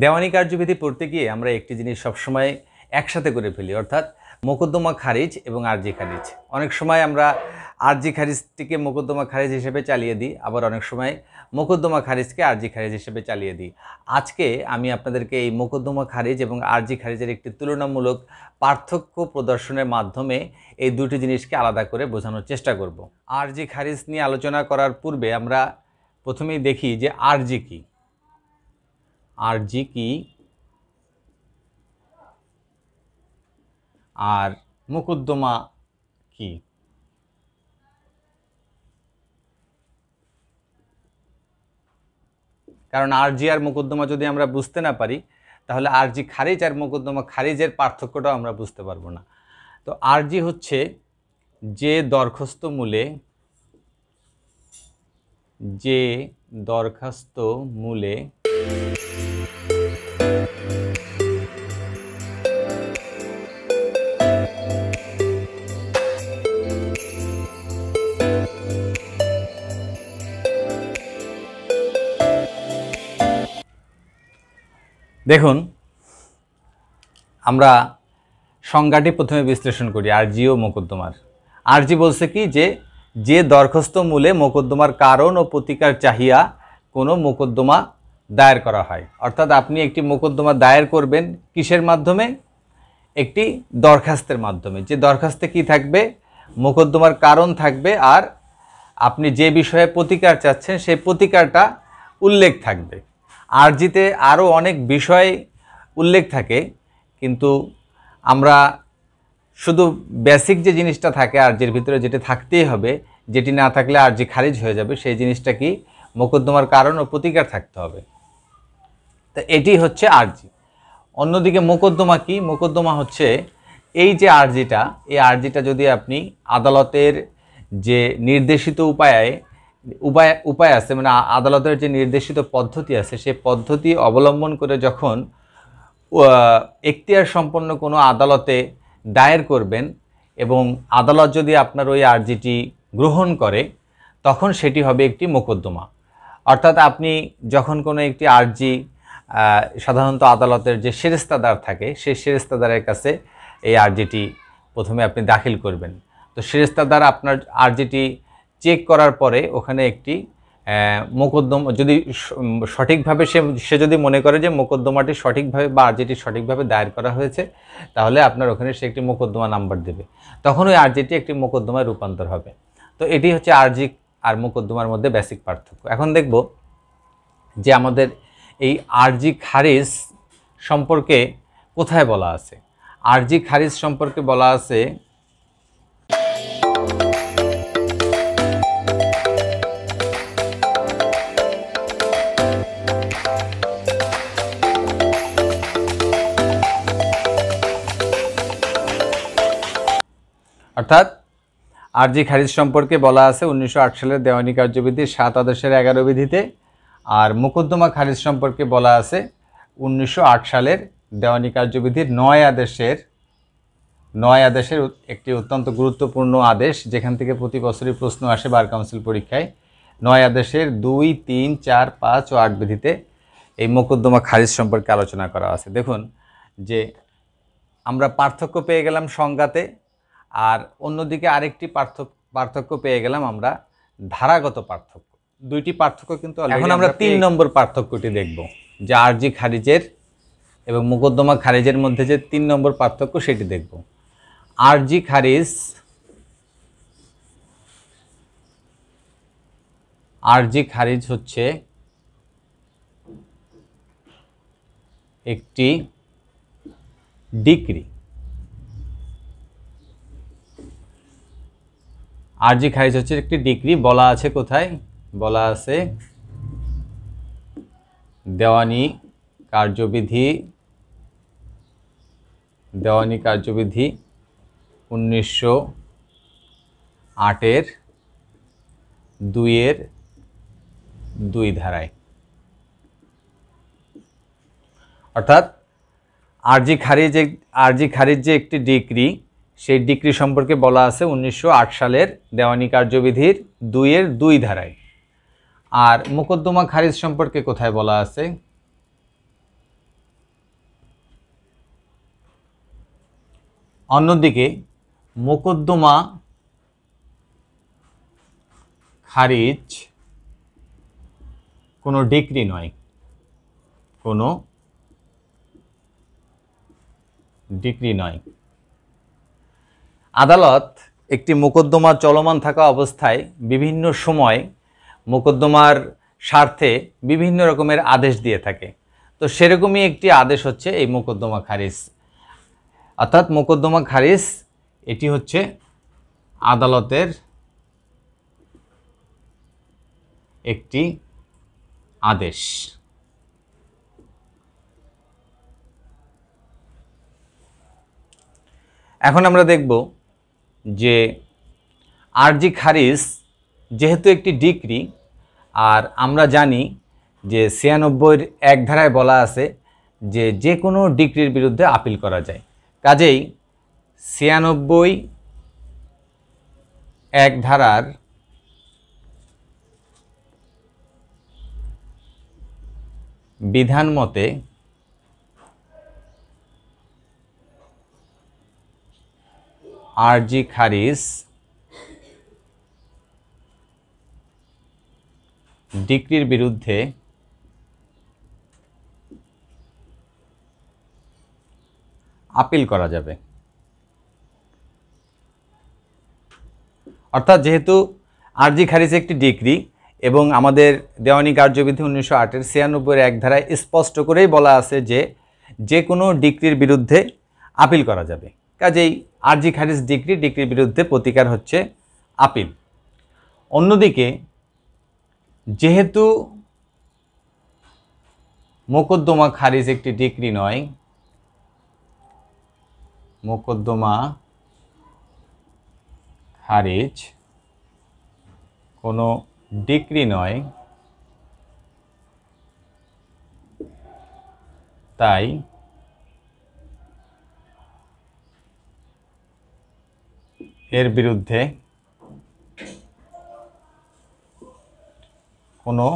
দেওয়ানি কার্যবিধি পড়তে গিয়ে আমরা একটি জিনিস সবসময় একসাথে করে ফেলি অর্থাৎ মোকদ্দমা খারিজ এবং আরজি খারিজ অনেক সময় আমরা আরজি খারিজটিকে মোকদ্দমা খারিজ হিসেবে চালিয়ে দিই আবার অনেক সময় মোকদ্দমা খারিজকে আরজি খারিজ হিসেবে চালিয়ে দিই আজকে আমি আপনাদেরকে এই মোকদ্দমা খারিজ এবং আরজি খারিজের একটি তুলনামূলক পার্থক্য প্রদর্শনের মাধ্যমে এই দুটি জিনিসকে আলাদা করে বোঝানোর চেষ্টা করব আরজি খারিজ নিয়ে আলোচনা করার পূর্বে আমরা প্রথমেই দেখি যে আরজি কী আর জি কি আর মুকদ্দমা কি কারণ আরজি আর মোকদ্দমা যদি আমরা বুঝতে না পারি তাহলে আরজি খারিজ আর মোকদ্দমা খারিজের পার্থক্যটাও আমরা বুঝতে পারবো না তো আরজি হচ্ছে যে দরখাস্ত মূলে যে দরখাস্ত মূলে দেখুন আমরা সংজ্ঞাটি প্রথমে বিশ্লেষণ করি আরজি ও মোকদ্দমার আরজি বলছে কি যে যে দরখাস্ত মূলে মোকদ্দমার কারণ ও প্রতিকার চাহিয়া কোনো মোকদ্দমা দায়ের করা হয় অর্থাৎ আপনি একটি মোকদ্দমা দায়ের করবেন কিসের মাধ্যমে একটি দরখাস্তের মাধ্যমে যে দরখাস্তে কি থাকবে মোকদ্দমার কারণ থাকবে আর আপনি যে বিষয়ে প্রতিকার চাচ্ছেন সেই প্রতিকারটা উল্লেখ থাকবে আরজিতে আরও অনেক বিষয় উল্লেখ থাকে কিন্তু আমরা শুধু বেসিক যে জিনিসটা থাকে আরজির ভিতরে যেটি থাকতেই হবে যেটি না থাকলে আরজি খারিজ হয়ে যাবে সেই জিনিসটা কি মোকদ্দমার কারণ ও প্রতিকার থাকতে হবে তো এটি হচ্ছে আরজি অন্যদিকে মোকদ্দমা কি মোকদ্দমা হচ্ছে এই যে আরজিটা এই আরজিটা যদি আপনি আদালতের যে নির্দেশিত উপায়ে উপায় উপায় আছে মানে আদালতের যে নির্দেশিত পদ্ধতি আছে সেই পদ্ধতি অবলম্বন করে যখন এখতিয়ার সম্পন্ন কোনো আদালতে দায়ের করবেন এবং আদালত যদি আপনার ওই আর্জিটি গ্রহণ করে তখন সেটি হবে একটি মোকদ্দমা অর্থাৎ আপনি যখন কোনো একটি আর্জি সাধারণত আদালতের যে সেরেস্তাদার থাকে সেই সেরেস্তাদারের কাছে এই আর্জিটি প্রথমে আপনি দাখিল করবেন তো সেরেস্তাদার আপনার আর্জিটি চেক করার পরে ওখানে একটি মোকদ্দম যদি সঠিকভাবে সে সে যদি মনে করে যে মোকদ্দমাটি সঠিকভাবে বা আরজিটি সঠিকভাবে দায়ের করা হয়েছে তাহলে আপনার ওখানে সে একটি মোকদ্দমা নাম্বার দেবে তখন ওই আরজিটি একটি মোকদ্দমায় রূপান্তর হবে তো এটি হচ্ছে আরজি আর মোকদ্দমার মধ্যে বেসিক পার্থক্য এখন দেখব যে আমাদের এই আরজি খারিজ সম্পর্কে কোথায় বলা আছে আরজি খারিজ সম্পর্কে বলা আছে অর্থাৎ আরজি খারিজ সম্পর্কে বলা আছে উনিশশো সালের দেওয়ানি কার্যবিধি সাত আদেশের এগারো বিধিতে আর মুকদ্দমা খারিজ সম্পর্কে বলা আছে উনিশশো সালের দেওয়ানি কার্যবিধির নয় আদেশের নয় আদেশের একটি অত্যন্ত গুরুত্বপূর্ণ আদেশ যেখান থেকে প্রতি বছরই প্রশ্ন আসে বার কাউন্সিল পরীক্ষায় নয় আদেশের দুই তিন চার পাঁচ ও আট বিধিতে এই মোকদ্দমা খারিজ সম্পর্কে আলোচনা করা আছে দেখুন যে আমরা পার্থক্য পেয়ে গেলাম সংজ্ঞাতে আর অন্যদিকে আরেকটি পার্থক্য পার্থক্য পেয়ে গেলাম আমরা ধারাগত পার্থক্য দুইটি পার্থক্য কিন্তু এখন আমরা তিন নম্বর পার্থক্যটি দেখব যে আরজি খারিজের এবং মোকদ্দমা খারিজের মধ্যে যে তিন নম্বর পার্থক্য সেটি দেখব আরজি খারিজ আরজি খারিজ হচ্ছে একটি ডিক্রি আর জি খারিজ হচ্ছে একটি ডিগ্রি বলা আছে কোথায় বলা আছে দেওয়ানি কার্যবিধি দেওয়ানি কার্যবিধি উনিশশো আটের দুইয়ের দুই ধারায় অর্থাৎ আরজি খারিজ আরজি খারিজ যে একটি ডিগ্রি সেই ডিক্রি সম্পর্কে বলা আছে উনিশশো সালের দেওয়ানি কার্যবিধির দুইয়ের দুই ধারায় আর মোকদ্দমা খারিজ সম্পর্কে কোথায় বলা আছে অন্যদিকে মোকদ্দমা খারিজ কোনো ডিক্রি নয় কোনো ডিক্রি নয় আদালত একটি মোকদ্দমা চলমান থাকা অবস্থায় বিভিন্ন সময় মোকদ্দমার স্বার্থে বিভিন্ন রকমের আদেশ দিয়ে থাকে তো সেরকমই একটি আদেশ হচ্ছে এই মোকদ্দমা খারিজ অর্থাৎ মোকদ্দমা খারিজ এটি হচ্ছে আদালতের একটি আদেশ এখন আমরা দেখব যে আরজি খারিজ যেহেতু একটি ডিগ্রি আর আমরা জানি যে ছিয়ানব্বইয়ের এক ধারায় বলা আছে যে যে কোনো ডিগ্রির বিরুদ্ধে আপিল করা যায় কাজেই ছিয়ানব্বই এক ধারার বিধান মতে আরজি খারিজ ডিক্রির বিরুদ্ধে আপিল করা যাবে অর্থাৎ যেহেতু আরজি খারিজ একটি ডিগ্রি এবং আমাদের দেওয়ানি কার্যবিধি উনিশশো আটের ছিয়ানব্বইয়ের এক ধারায় স্পষ্ট করেই বলা আছে যে যে কোনো ডিগ্রির বিরুদ্ধে আপিল করা যাবে কাজেই আরজি খারিজ ডিগ্রি ডিগ্রির বিরুদ্ধে প্রতিকার হচ্ছে আপিল অন্যদিকে যেহেতু মোকদ্দমা খারিজ একটি ডিগ্রি নয় মোকদ্দমা খারিজ কোনো ডিগ্রি নয় তাই এর বিরুদ্ধে কোনো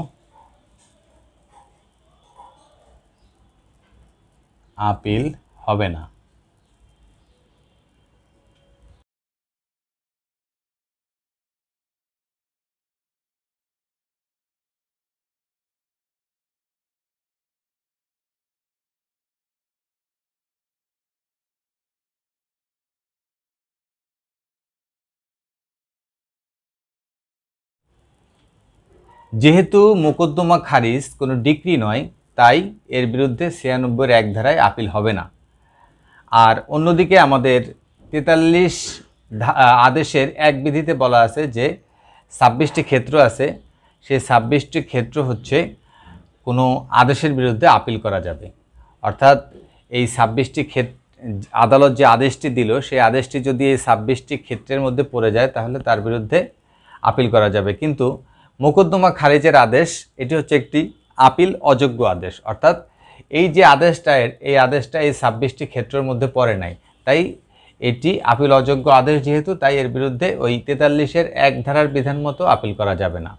আপিল হবে না যেহেতু মোকদ্দমা খারিজ কোনো ডিক্রি নয় তাই এর বিরুদ্ধে ছিয়ানব্বইয়ের এক ধারায় আপিল হবে না আর অন্যদিকে আমাদের তেতাল্লিশ আদেশের এক বিধিতে বলা আছে যে ছাব্বিশটি ক্ষেত্র আছে সেই ছাব্বিশটি ক্ষেত্র হচ্ছে কোনো আদেশের বিরুদ্ধে আপিল করা যাবে অর্থাৎ এই ছাব্বিশটি ক্ষেত্র আদালত যে আদেশটি দিল সেই আদেশটি যদি এই ছাব্বিশটি ক্ষেত্রের মধ্যে পড়ে যায় তাহলে তার বিরুদ্ধে আপিল করা যাবে কিন্তু মোকদ্দমা খারিজের আদেশ এটি হচ্ছে একটি আপিল অযোগ্য আদেশ অর্থাৎ এই যে আদেশটা এই আদেশটা এই ছাব্বিশটি ক্ষেত্রের মধ্যে পড়ে নাই তাই এটি আপিল অযোগ্য আদেশ যেহেতু তাই এর বিরুদ্ধে ওই তেতাল্লিশের এক ধারার বিধান মতো আপিল করা যাবে না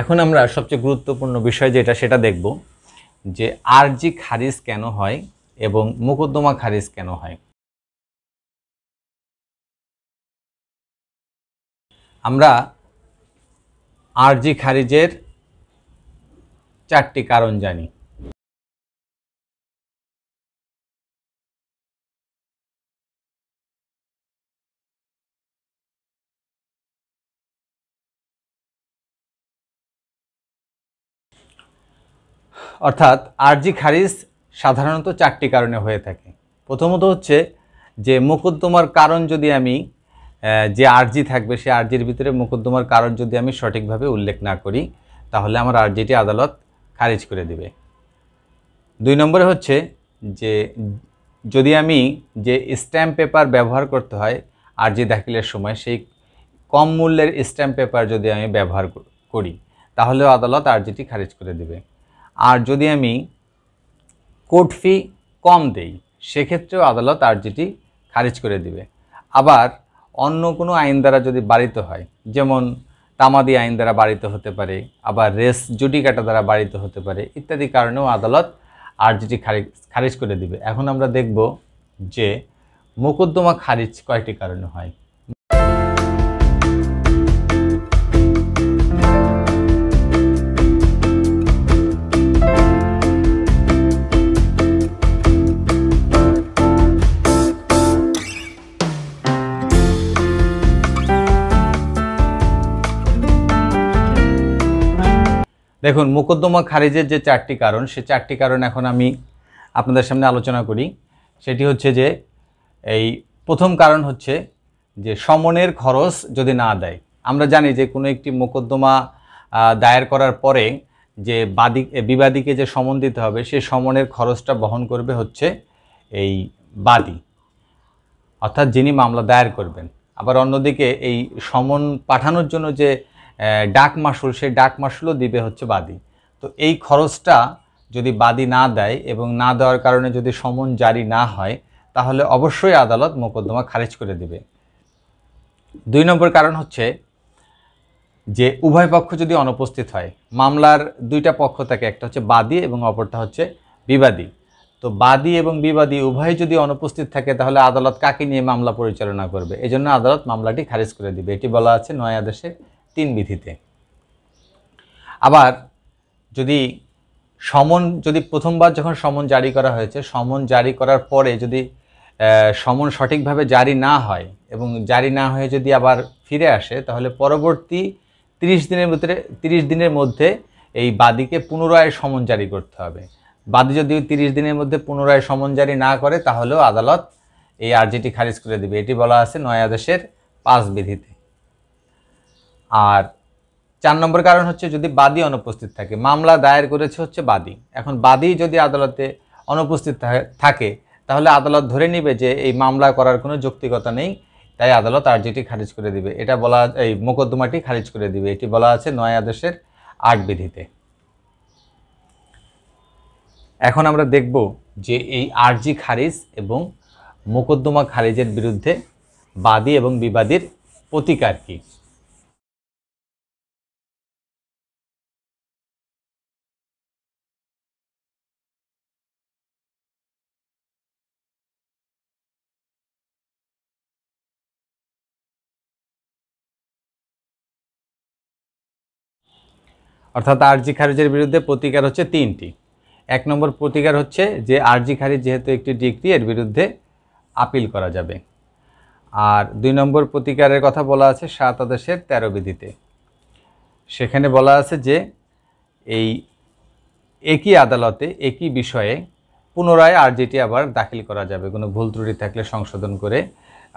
এখন আমরা সবচেয়ে গুরুত্বপূর্ণ বিষয় যেটা সেটা দেখব যে আরজি খারিজ কেন হয় এবং মোকদ্দমা খারিজ কেন হয় আমরা আরজি খারিজের চারটি কারণ জানি অর্থাৎ আরজি খারিজ সাধারণত চারটি কারণে হয়ে থাকে প্রথমত হচ্ছে যে মোকদ্দমার কারণ যদি আমি যে আর্জি থাকবে সেই আর্জির ভিতরে মোকদ্দমার কারণ যদি আমি সঠিকভাবে উল্লেখ না করি তাহলে আমার আর্জিটি আদালত খারিজ করে দিবে দুই নম্বরে হচ্ছে যে যদি আমি যে স্ট্যাম্প পেপার ব্যবহার করতে হয় আর্জি দাখিলের সময় সেই কম মূল্যের স্ট্যাম্প পেপার যদি আমি ব্যবহার করি তাহলেও আদালত আর্জিটি খারিজ করে দিবে আর যদি আমি কোর্ট ফি কম দেই সেক্ষেত্রেও আদালত আর্জিটি খারিজ করে দিবে আবার অন্য কোনো আইন দ্বারা যদি বাড়িত হয় যেমন তামাদি আইন দ্বারা বাড়িত হতে পারে আবার রেস কাটা দ্বারা বাড়িত হতে পারে ইত্যাদি কারণেও আদালত আর্জিটি খারিজ খারিজ করে দিবে এখন আমরা দেখব যে মোকদ্দমা খারিজ কয়টি কারণে হয় দেখুন মোকদ্দমা খারিজের যে চারটি কারণ সে চারটি কারণ এখন আমি আপনাদের সামনে আলোচনা করি সেটি হচ্ছে যে এই প্রথম কারণ হচ্ছে যে সমনের খরচ যদি না দেয় আমরা জানি যে কোনো একটি মোকদ্দমা দায়ের করার পরে যে বাদী বিবাদীকে যে সমন দিতে হবে সে সমনের খরচটা বহন করবে হচ্ছে এই বাদী অর্থাৎ যিনি মামলা দায়ের করবেন আবার অন্যদিকে এই সমন পাঠানোর জন্য যে ডাক মাসুল সেই ডাক মাসুলও দিবে হচ্ছে বাদী তো এই খরচটা যদি বাদী না দেয় এবং না দেওয়ার কারণে যদি সমন জারি না হয় তাহলে অবশ্যই আদালত মোকদ্দমা খারিজ করে দিবে দুই নম্বর কারণ হচ্ছে যে উভয় পক্ষ যদি অনুপস্থিত হয় মামলার দুইটা পক্ষ থাকে একটা হচ্ছে বাদী এবং অপরটা হচ্ছে বিবাদী তো বাদী এবং বিবাদী উভয় যদি অনুপস্থিত থাকে তাহলে আদালত কাকে নিয়ে মামলা পরিচালনা করবে এজন্য আদালত মামলাটি খারিজ করে দিবে এটি বলা আছে নয় আদেশে তিন বিধিতে আবার যদি সমন যদি প্রথমবার যখন সমন জারি করা হয়েছে সমন জারি করার পরে যদি সমন সঠিকভাবে জারি না হয় এবং জারি না হয়ে যদি আবার ফিরে আসে তাহলে পরবর্তী 30 দিনের ভিতরে তিরিশ দিনের মধ্যে এই বাদীকে পুনরায় সমন জারি করতে হবে বাদি যদি 30 দিনের মধ্যে পুনরায় সমন জারি না করে তাহলেও আদালত এই আর্জিটি খারিজ করে দেবে এটি বলা আছে নয় আদেশের পাঁচ বিধিতে আর চার নম্বর কারণ হচ্ছে যদি বাদী অনুপস্থিত থাকে মামলা দায়ের করেছে হচ্ছে বাদী এখন বাদী যদি আদালতে অনুপস্থিত থাকে তাহলে আদালত ধরে নিবে যে এই মামলা করার কোনো যৌক্তিকতা নেই তাই আদালত আর্জিটি খারিজ করে দিবে এটা বলা এই মোকদ্দমাটি খারিজ করে দিবে এটি বলা আছে নয় আদেশের আট বিধিতে এখন আমরা দেখব যে এই আরজি খারিজ এবং মোকদ্দমা খারিজের বিরুদ্ধে বাদী এবং বিবাদীর প্রতিকার কী অর্থাৎ আরজি খারিজের বিরুদ্ধে প্রতিকার হচ্ছে তিনটি এক নম্বর প্রতিকার হচ্ছে যে আরজি খারিজ যেহেতু একটি ডিগ্রি এর বিরুদ্ধে আপিল করা যাবে আর দুই নম্বর প্রতিকারের কথা বলা আছে সাত আদেশের তেরো বিধিতে সেখানে বলা আছে যে এই একই আদালতে একই বিষয়ে পুনরায় আরজিটি আবার দাখিল করা যাবে কোনো ভুল ত্রুটি থাকলে সংশোধন করে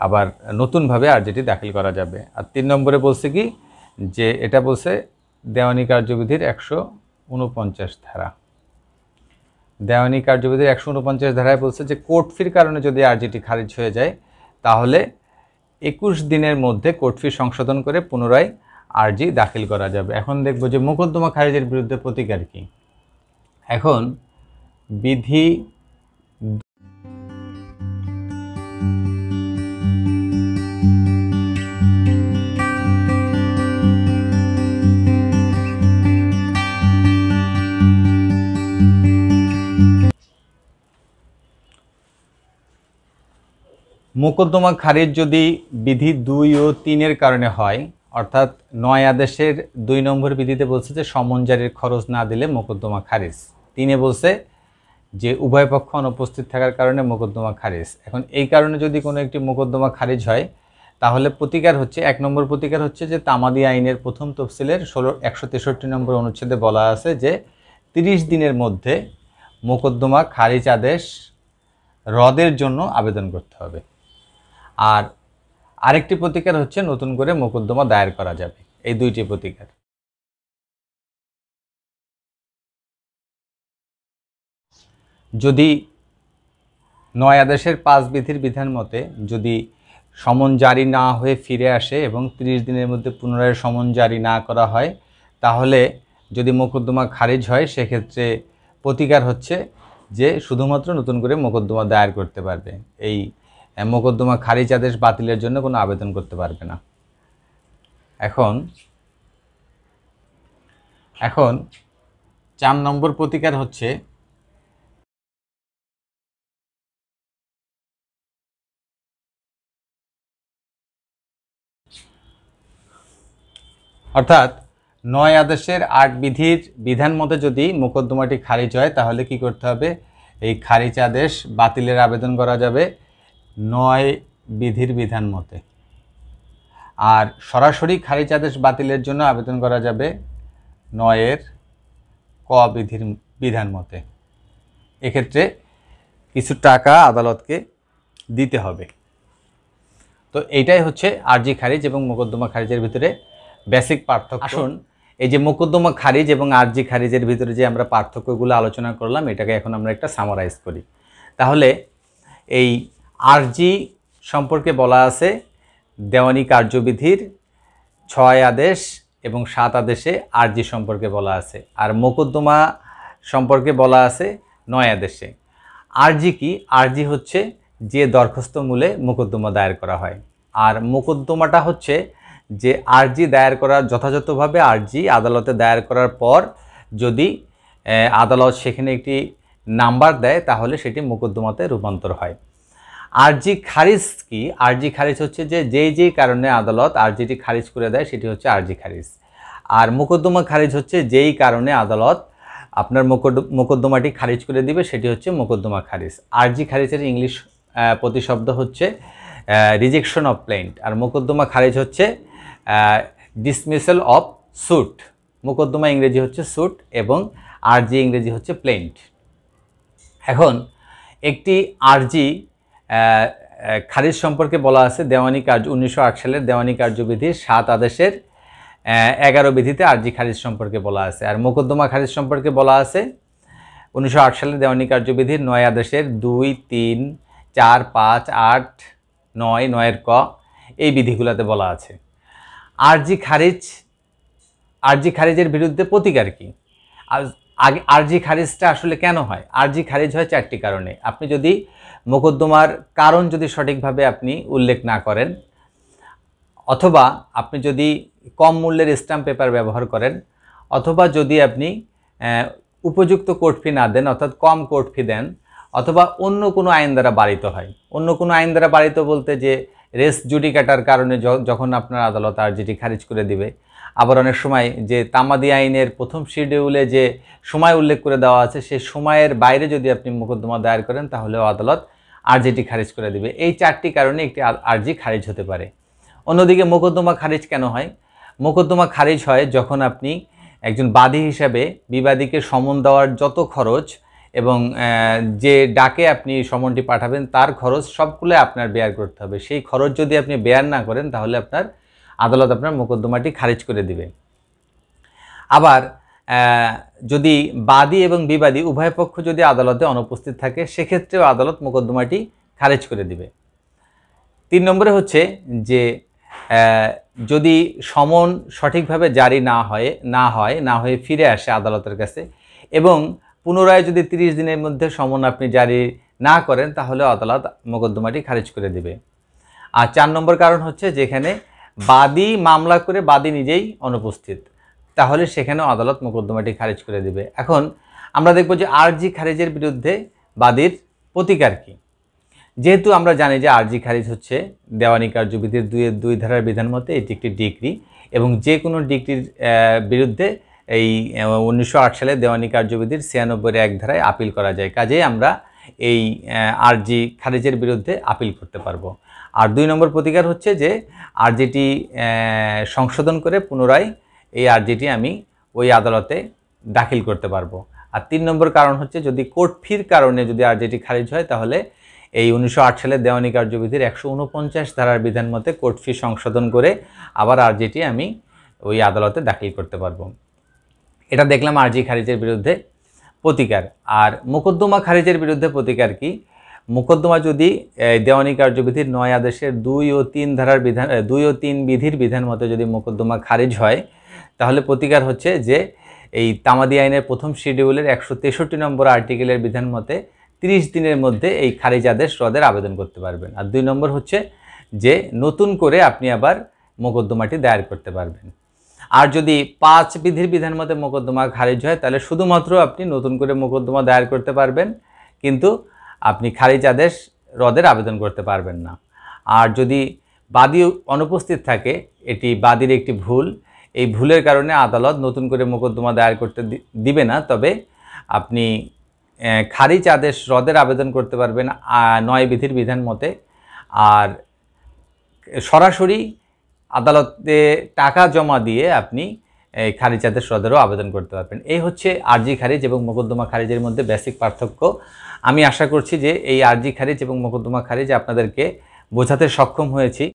আবার নতুনভাবে আরজিটি দাখিল করা যাবে আর তিন নম্বরে বলছে কি যে এটা বলছে দেওয়ানি কার্যবিধির একশো উনপঞ্চাশ ধারা দেওয়ানি কার্যবিধির একশো উনপঞ্চাশ ধারায় বলছে যে কোর্ট ফির কারণে যদি আর্জিটি খারিজ হয়ে যায় তাহলে একুশ দিনের মধ্যে কোর্ট ফি সংশোধন করে পুনরায় আর্জি দাখিল করা যাবে এখন দেখব যে মোকদ্দমা খারিজের বিরুদ্ধে প্রতিকার কী এখন বিধি মোকদ্দমা খারিজ যদি বিধি দুই ও তিনের কারণে হয় অর্থাৎ নয় আদেশের দুই নম্বর বিধিতে বলছে যে সমনজারির খরচ না দিলে মোকদ্দমা খারিজ তিনে বলছে যে উভয় পক্ষ অনুপস্থিত থাকার কারণে মোকদ্দমা খারিজ এখন এই কারণে যদি কোনো একটি মোকদ্দমা খারিজ হয় তাহলে প্রতিকার হচ্ছে এক নম্বর প্রতিকার হচ্ছে যে তামাদি আইনের প্রথম তফসিলের ষোলো একশো তেষট্টি নম্বর অনুচ্ছেদে বলা আছে যে তিরিশ দিনের মধ্যে মোকদ্দমা খারিজ আদেশ রদের জন্য আবেদন করতে হবে আর আরেকটি প্রতিকার হচ্ছে নতুন করে মোকদ্দমা দায়ের করা যাবে এই দুইটি প্রতিকার যদি নয় আদেশের পাঁচ বিধির বিধান মতে যদি সমন জারি না হয়ে ফিরে আসে এবং ৩০ দিনের মধ্যে পুনরায় সমন জারি না করা হয় তাহলে যদি মোকদ্দমা খারিজ হয় সেক্ষেত্রে প্রতিকার হচ্ছে যে শুধুমাত্র নতুন করে মোকদ্দমা দায়ের করতে পারবে এই মোকদ্দমা খারিজ আদেশ বাতিলের জন্য কোনো আবেদন করতে পারবে না এখন এখন চার নম্বর প্রতিকার হচ্ছে অর্থাৎ নয় আদেশের আট বিধির বিধান মতে যদি মোকদ্দমাটি খারিজ হয় তাহলে কি করতে হবে এই খারিজ আদেশ বাতিলের আবেদন করা যাবে নয় বিধির বিধান মতে আর সরাসরি খারিজ আদেশ বাতিলের জন্য আবেদন করা যাবে নয়ের ক বিধির বিধান মতে এক্ষেত্রে কিছু টাকা আদালতকে দিতে হবে তো এইটাই হচ্ছে আরজি খারিজ এবং মোকদ্দমা খারিজের ভিতরে বেসিক পার্থক্য আসুন এই যে মোকদ্দমা খারিজ এবং আরজি খারিজের ভিতরে যে আমরা পার্থক্যগুলো আলোচনা করলাম এটাকে এখন আমরা একটা সামারাইজ করি তাহলে এই আরজি সম্পর্কে বলা আছে দেওয়ানি কার্যবিধির ছয় আদেশ এবং সাত আদেশে আরজি সম্পর্কে বলা আছে আর মোকদ্দমা সম্পর্কে বলা আছে নয় আদেশে আরজি কি আরজি হচ্ছে যে দরখাস্ত মূলে মোকদ্দমা দায়ের করা হয় আর মোকদ্দমাটা হচ্ছে যে আরজি দায়ের করার যথাযথভাবে আরজি আদালতে দায়ের করার পর যদি আদালত সেখানে একটি নাম্বার দেয় তাহলে সেটি মোকদ্দমাতে রূপান্তর হয় আরজি খারিজ কি আরজি খারিজ হচ্ছে যে যেই যেই কারণে আদালত আরজিটি খারিজ করে দেয় সেটি হচ্ছে আরজি খারিজ আর মোকদ্দমা খারিজ হচ্ছে যেই কারণে আদালত আপনার মোকদ্দমাটি খারিজ করে দিবে সেটি হচ্ছে মোকদ্দমা খারিজ আরজি খারিজের ইংলিশ প্রতিশব্দ হচ্ছে রিজেকশন অফ প্লেন্ট আর মোকদ্দমা খারিজ হচ্ছে ডিসমিসেল অফ স্যুট মোকদ্দমা ইংরেজি হচ্ছে স্যুট এবং আরজি ইংরেজি হচ্ছে প্লেন্ট এখন একটি আরজি খারিজ সম্পর্কে বলা আছে দেওয়ানি কার্য উনিশশো আট সালের দেওয়ানি কার্যবিধি সাত আদেশের এগারো বিধিতে আর্জি খারিজ সম্পর্কে বলা আছে আর মোকদ্দমা খারিজ সম্পর্কে বলা আছে উনিশশো আট সালের দেওয়ানি কার্যবিধির নয় আদেশের দুই তিন চার পাঁচ আট নয় নয়ের ক এই বিধিগুলোতে বলা আছে আর্জি খারিজ আরজি খারিজের বিরুদ্ধে প্রতিকার কী আগে আরজি খারিজটা আসলে কেন হয় আরজি খারিজ হয় চারটি কারণে আপনি যদি মোকদ্দমার কারণ যদি সঠিকভাবে আপনি উল্লেখ না করেন অথবা আপনি যদি কম মূল্যের স্ট্যাম্প পেপার ব্যবহার করেন অথবা যদি আপনি উপযুক্ত কোর্ট ফি না দেন অর্থাৎ কম কোর্ট ফি দেন অথবা অন্য কোনো আইন দ্বারা বাড়িত হয় অন্য কোনো আইন দ্বারা বাড়িত বলতে যে রেস জুডিকাটার কারণে যখন আপনার আদালত আর্জিটি খারিজ করে দিবে আবার অনেক সময় যে তামাদি আইনের প্রথম শিডিউলে যে সময় উল্লেখ করে দেওয়া আছে সেই সময়ের বাইরে যদি আপনি মোকদ্দমা দায়ের করেন তাহলেও আদালত আর্জিটি খারিজ করে দেবে এই চারটি কারণে একটি আর্জি খারিজ হতে পারে অন্যদিকে মোকদ্দমা খারিজ কেন হয় মোকদ্দমা খারিজ হয় যখন আপনি একজন বাদী হিসাবে বিবাদীকে সমন দেওয়ার যত খরচ এবং যে ডাকে আপনি সমনটি পাঠাবেন তার খরচ সবগুলো আপনার বেয়ার করতে হবে সেই খরচ যদি আপনি বেয়ার না করেন তাহলে আপনার আদালত আপনার মোকদ্দমাটি খারিজ করে দিবে আবার যদি বাদী এবং বিবাদী উভয় পক্ষ যদি আদালতে অনুপস্থিত থাকে সেক্ষেত্রেও আদালত মোকদ্দমাটি খারিজ করে দিবে তিন নম্বরে হচ্ছে যে যদি সমন সঠিকভাবে জারি না হয় না হয় না হয়ে ফিরে আসে আদালতের কাছে এবং পুনরায় যদি ৩০ দিনের মধ্যে সমন আপনি জারি না করেন তাহলে আদালত মোকদ্দমাটি খারিজ করে দিবে আর চার নম্বর কারণ হচ্ছে যেখানে বাদী মামলা করে বাদী নিজেই অনুপস্থিত তাহলে সেখানেও আদালত মোকদ্দমাটি খারিজ করে দেবে এখন আমরা দেখব যে আরজি খারিজের বিরুদ্ধে বাদীর প্রতিকার কী যেহেতু আমরা জানি যে আরজি খারিজ হচ্ছে দেওয়ানি কার্যবিধির দুই দুই ধারার বিধান মতে এটি একটি ডিগ্রি এবং যে কোনো ডিগ্রির বিরুদ্ধে এই উনিশশো আট সালে দেওয়ানি কার্যবিধির ছিয়ানব্বই এক ধারায় আপিল করা যায় কাজেই আমরা এই আরজি খারিজের বিরুদ্ধে আপিল করতে পারবো আর দুই নম্বর প্রতিকার হচ্ছে যে আরজিটি সংশোধন করে পুনরায় এই আরজিটি আমি ওই আদালতে দাখিল করতে পারবো আর তিন নম্বর কারণ হচ্ছে যদি কোর্ট ফির কারণে যদি আরজিটি খারিজ হয় তাহলে এই উনিশশো আট সালের দেওয়ানি কার্যবিধির একশো উনপঞ্চাশ ধারার বিধান মতে কোর্ট ফি সংশোধন করে আবার আরজিটি আমি ওই আদালতে দাখিল করতে পারবো এটা দেখলাম আরজি খারিজের বিরুদ্ধে প্রতিকার আর মোকদ্দমা খারিজের বিরুদ্ধে প্রতিকার কী মোকদ্দমা যদি দেওয়ানি কার্যবিধির নয় আদেশের দুই ও তিন ধারার বিধান দুই ও তিন বিধির বিধান মতো যদি মোকদ্দমা খারিজ হয় তাহলে প্রতিকার হচ্ছে যে এই তামাদি আইনের প্রথম শিডিউলের একশো তেষট্টি নম্বর আর্টিকেলের বিধান মতে তিরিশ দিনের মধ্যে এই খারিজ আদেশ রদের আবেদন করতে পারবেন আর দুই নম্বর হচ্ছে যে নতুন করে আপনি আবার মোকদ্দমাটি দায়ের করতে পারবেন আর যদি পাঁচ বিধির বিধান মতে মোকদ্দমা খারিজ হয় তাহলে শুধুমাত্র আপনি নতুন করে মোকদ্দমা দায়ের করতে পারবেন কিন্তু আপনি খারিজ আদেশ রদের আবেদন করতে পারবেন না আর যদি বাদী অনুপস্থিত থাকে এটি বাদীর একটি ভুল এই ভুলের কারণে আদালত নতুন করে মোকদ্দমা দায়ের করতে দিবে না তবে আপনি খারিজ আদেশ রদের আবেদন করতে পারবেন নয় বিধির বিধান মতে আর সরাসরি আদালতে টাকা জমা দিয়ে আপনি এই খারিজাদের সদরও আবেদন করতে পারবেন এই হচ্ছে আরজি খারিজ এবং মোকদ্দমা খারিজের মধ্যে বেসিক পার্থক্য আমি আশা করছি যে এই আরজি খারিজ এবং মোকদ্দমা খারিজ আপনাদেরকে বোঝাতে সক্ষম হয়েছি